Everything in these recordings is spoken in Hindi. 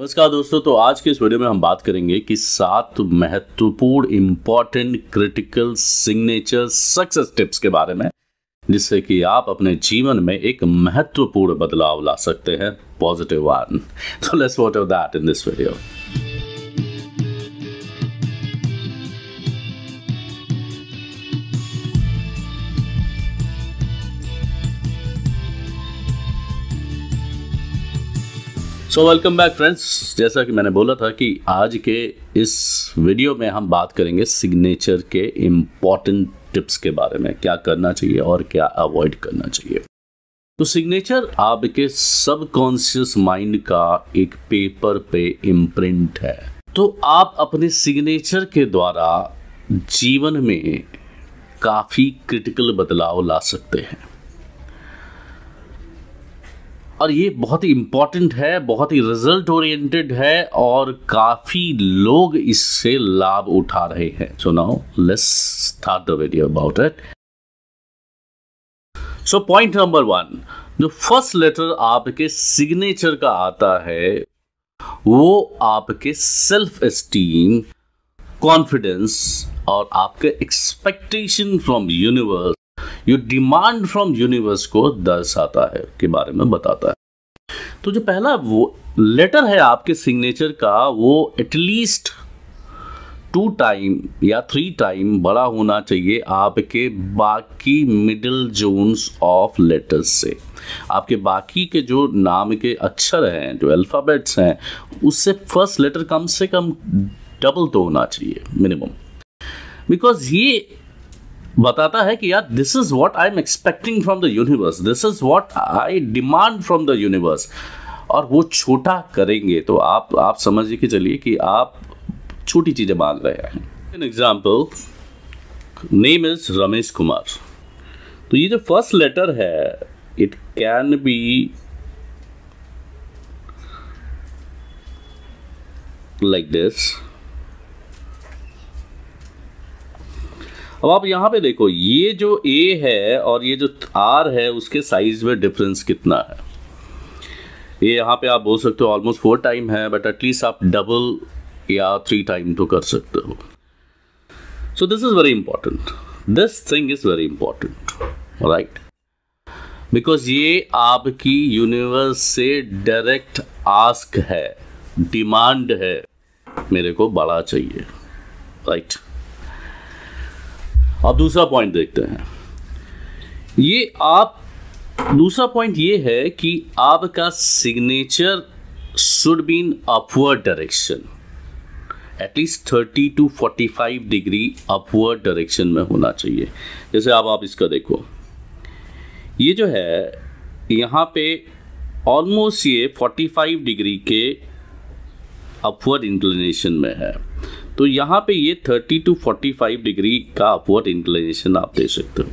नमस्कार दोस्तों तो आज के इस वीडियो में हम बात करेंगे कि सात महत्वपूर्ण important critical signature success tips के बारे में जिससे कि आप अपने जीवन में एक महत्वपूर्ण बदलाव ला सकते हैं पॉजिटिव वन तो let's what that in this video so welcome back friends जैसा कि मैंने बोला था कि आज के इस वीडियो में हम बात करेंगे सिग्नेचर के इम्पॉर्टेंट टिप्स के बारे में क्या करना चाहिए और क्या अवॉइड करना चाहिए तो सिग्नेचर आपके सबकॉन्शियस माइंड का एक पेपर पे इम्प्रिंट है तो आप अपने सिग्नेचर के द्वारा जीवन में काफ़ी क्रिटिकल बदलाव ला सकते हैं और ये बहुत ही इम्पॉर्टेंट है बहुत ही रिजल्ट ओरिएंटेड है और काफी लोग इससे लाभ उठा रहे हैं so now let's start the video about it so point number one जो फर्स्ट लेटर आपके सिग्नेचर का आता है वो आपके सेल्फ एस्टीम कॉन्फिडेंस और आपके expectation from universe you demand from universe को दर्शाता है के बारे में बताता है तो जो पहला वो लेटर है आपके सिग्नेचर का वो एटलीस्ट टू टाइम या थ्री टाइम बड़ा होना चाहिए आपके बाकी मिडिल जोन्स ऑफ लेटर्स से आपके बाकी के जो नाम के अक्षर हैं जो अल्फ़ाबेट्स हैं उससे फर्स्ट लेटर कम से कम डबल तो होना चाहिए मिनिमम बिकॉज ये बताता है कि यार this is what I am expecting from the universe this is what I demand from the universe और वो छोटा करेंगे तो आप आप समझ के चलिए कि आप छोटी चीज़ें मांग रहे हैं an example name is Ramesh Kumar तो ये जो फर्स्ट लेटर है it can be like this अब आप यहाँ पे देखो ये जो ए है और ये जो आर है उसके साइज में डिफरेंस कितना है ये यहाँ पे आप बोल सकते हो ऑलमोस्ट फोर टाइम है बट एटलीस्ट आप डबल या थ्री टाइम तो कर सकते हो so this is very important this thing is very important right because ये आपकी यूनिवर्स से डायरेक्ट आस्क है डिमांड है मेरे को बड़ा चाहिए राइट right? अब दूसरा पॉइंट देखते हैं ये आप दूसरा पॉइंट ये है कि आपका signature should be in upward direction at least thirty to forty five degree upward direction में होना चाहिए जैसे अब आप इसका देखो ये जो है यहाँ पे ऑलमोस्ट ये फोर्टी फाइव डिग्री के अपवर्ड इंक्लिनेशन में है तो यहाँ पे ये 30 टू 45 डिग्री का अपवर्ड इंक्लिनेशन आप दे सकते हो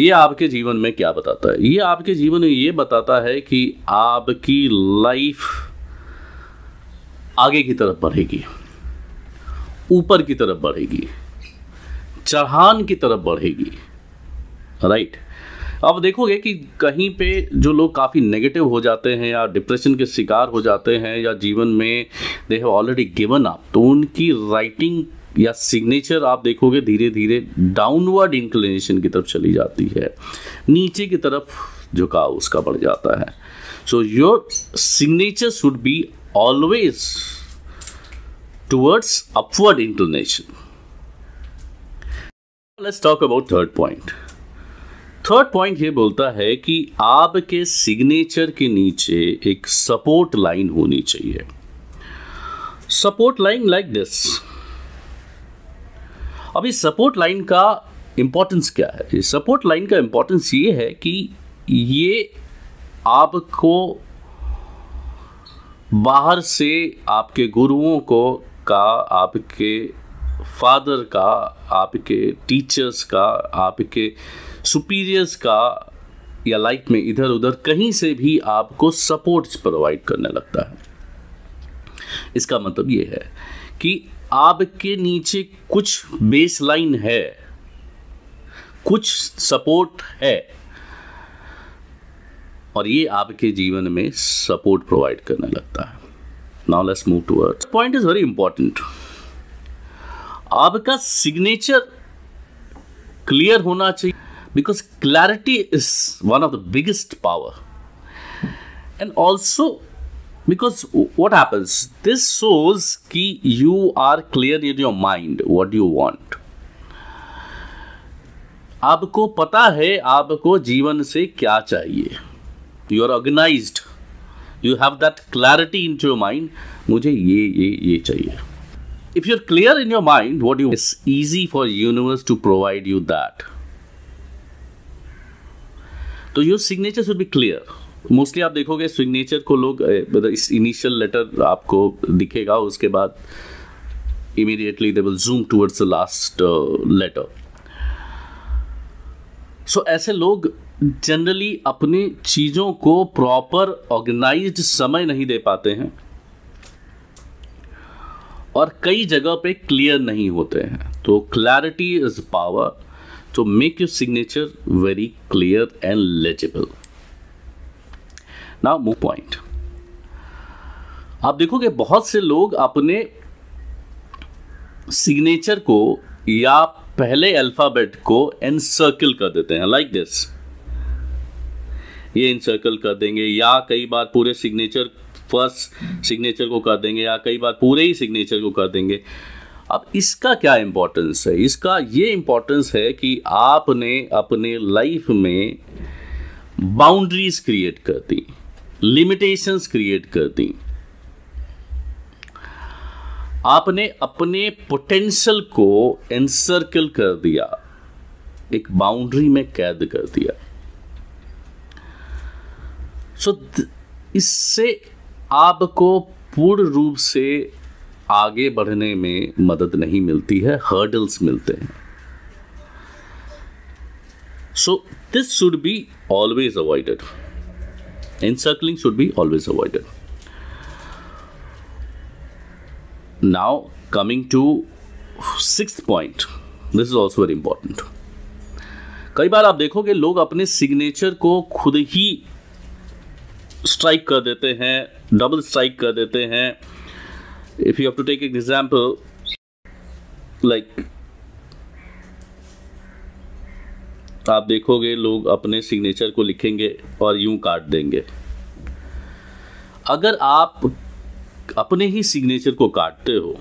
ये आपके जीवन में क्या बताता है ये आपके जीवन में ये बताता है कि आपकी लाइफ आगे की तरफ बढ़ेगी ऊपर की तरफ बढ़ेगी चढ़ान की तरफ बढ़ेगी राइट अब देखोगे कि कहीं पे जो लोग काफ़ी नेगेटिव हो जाते हैं या डिप्रेशन के शिकार हो जाते हैं या जीवन में they have already given up तो उनकी राइटिंग या सिग्नेचर आप देखोगे धीरे धीरे डाउनवर्ड इंक्लिनेशन की तरफ चली जाती है नीचे की तरफ झुकाव उसका बढ़ जाता है so your signature should be always towards upward inclination let's talk about third point third point ये बोलता है कि आपके सिग्नेचर के नीचे एक सपोर्ट लाइन होनी चाहिए सपोर्ट लाइन लाइक दिस अब इस सपोर्ट लाइन का इंपॉर्टेंस क्या है सपोर्ट लाइन का इंपॉर्टेंस ये है कि ये आपको बाहर से आपके गुरुओं को का आपके फादर का आपके टीचर्स का आपके सुपीरियर्स का या लाइफ में इधर उधर कहीं से भी आपको सपोर्ट प्रोवाइड करने लगता है इसका मतलब ये है कि आपके नीचे कुछ बेस लाइन है कुछ सपोर्ट है और ये आपके जीवन में सपोर्ट प्रोवाइड करने लगता है now let's move towards point is very important आपका सिग्नेचर क्लियर होना चाहिए because clarity is one of the biggest power and also because what happens this shows की you are clear in your mind what you want आपको पता है आपको जीवन से क्या चाहिए you are organize you have that clarity in your mind मुझे ये ये ये चाहिए if you're clear in your mind what you it's easy for universe to provide you that तो your signature should be clear mostly आप देखोगे सिग्नेचर को लोग मतलब इस इनिशियल लेटर आपको दिखेगा उसके बाद immediately they will zoom towards the last letter so ऐसे लोग जनरली अपनी चीज़ों को प्रॉपर ऑर्गेनाइज्ड समय नहीं दे पाते हैं और कई जगह पे क्लियर नहीं होते हैं तो clarity is power to make your signature very clear and legible now move point आप देखोगे बहुत से लोग अपने सिग्नेचर को या पहले अल्फाबेट को एनसर्कल कर देते हैं लाइक like दिस ये इनसर्कल कर देंगे या कई बार पूरे सिग्नेचर फर्स्ट सिग्नेचर को कर देंगे या कई बार पूरे ही सिग्नेचर को कर देंगे अब इसका क्या इम्पोर्टेंस है इसका ये इम्पोर्टेंस है कि आपने अपने लाइफ में बाउंड्रीज क्रिएट कर दी लिमिटेशंस क्रिएट कर दी आपने अपने पोटेंशियल को एनसर्कल कर दिया एक बाउंड्री में कैद कर दिया सो so, इससे आपको पूर्ण रूप से आगे बढ़ने में मदद नहीं मिलती है हर्डल्स मिलते हैं so this should be always avoided circling should be always avoided now coming to six point this is also very important कई बार आप देखोगे लोग अपने सिग्नेचर को खुद ही स्ट्राइक कर देते हैं डबल स्ट्राइक कर देते हैं if you have to take example like आप देखोगे लोग अपने सिग्नेचर को लिखेंगे और यूं काट देंगे अगर आप अपने ही सिग्नेचर को काटते हो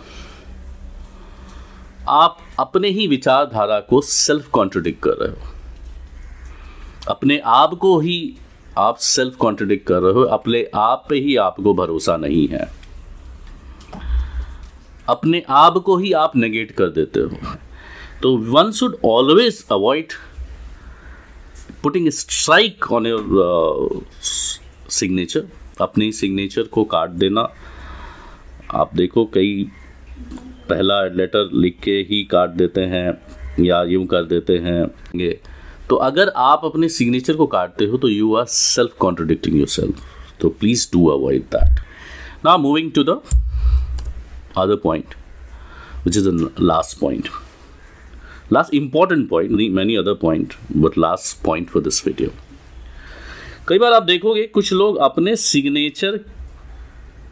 आप अपने ही विचारधारा को सेल्फ कॉन्ट्रोडिक्ट कर रहे हो अपने आप को ही आप सेल्फ कॉन्ट्रडिक्ट कर रहे हो अपने आप पे ही आपको भरोसा नहीं है अपने आप को ही आप नेगेट कर देते हो तो one should always avoid putting strike on your signature अपने सिग्नेचर को काट देना आप देखो कई पहला लेटर लिख के ही काट देते हैं या यूं कर देते हैं ये तो अगर आप अपने सिग्नेचर को काटते हो तो you are self contradicting your self तो प्लीज डू अवॉइड दैट ना moving to the other point which is the last point last important point many other point but last point for this video कई बार आप देखोगे कुछ लोग अपने सिग्नेचर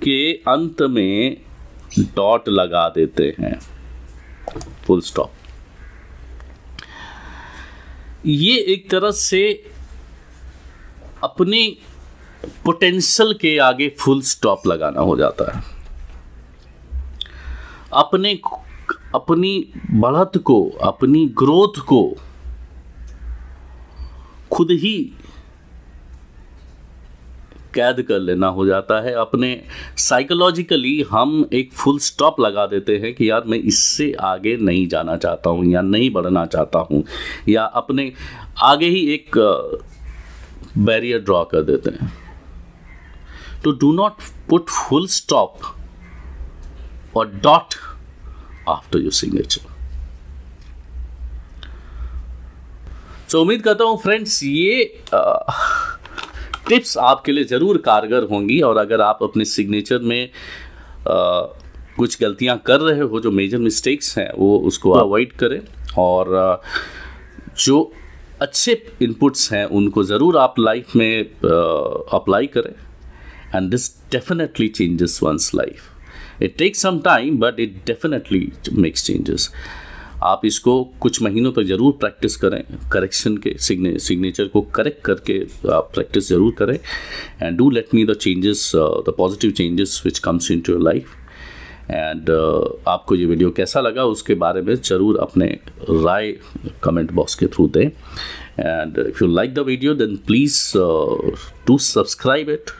के अंत में डॉट लगा देते हैं फुल स्टॉप ये एक तरह से अपने पोटेंशियल के आगे फुल स्टॉप लगाना हो जाता है अपने अपनी बढ़त को अपनी ग्रोथ को खुद ही कैद कर लेना हो जाता है अपने साइकोलॉजिकली हम एक फुल स्टॉप लगा देते हैं कि यार मैं इससे आगे नहीं जाना चाहता हूँ या नहीं बढ़ना चाहता हूँ या अपने आगे ही एक बैरियर ड्रॉ कर देते हैं तो do not put full stop और dot after your signature so उम्मीद करता हूँ फ्रेंड्स ये आ, टिप्स आपके लिए ज़रूर कारगर होंगी और अगर आप अपने सिग्नेचर में आ, कुछ गलतियां कर रहे हो जो मेजर मिस्टेक्स हैं वो उसको अवॉइड तो करें और जो अच्छे इनपुट्स हैं उनको ज़रूर आप लाइफ में अप्लाई करें and this definitely changes one's life it takes some time but it definitely makes changes आप इसको कुछ महीनों तक ज़रूर प्रैक्टिस करें करेक्शन के सिग्ने सिग्नेचर को करेक्ट करके आप प्रैक्टिस ज़रूर करें and do let me the changes the positive changes which comes into your life and uh, आपको ये वीडियो कैसा लगा उसके बारे में ज़रूर अपने राय कमेंट बॉक्स के थ्रू दें and if you like the video then please to subscribe it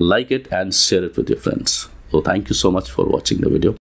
like it and share it with your friends तो thank you so much for watching the video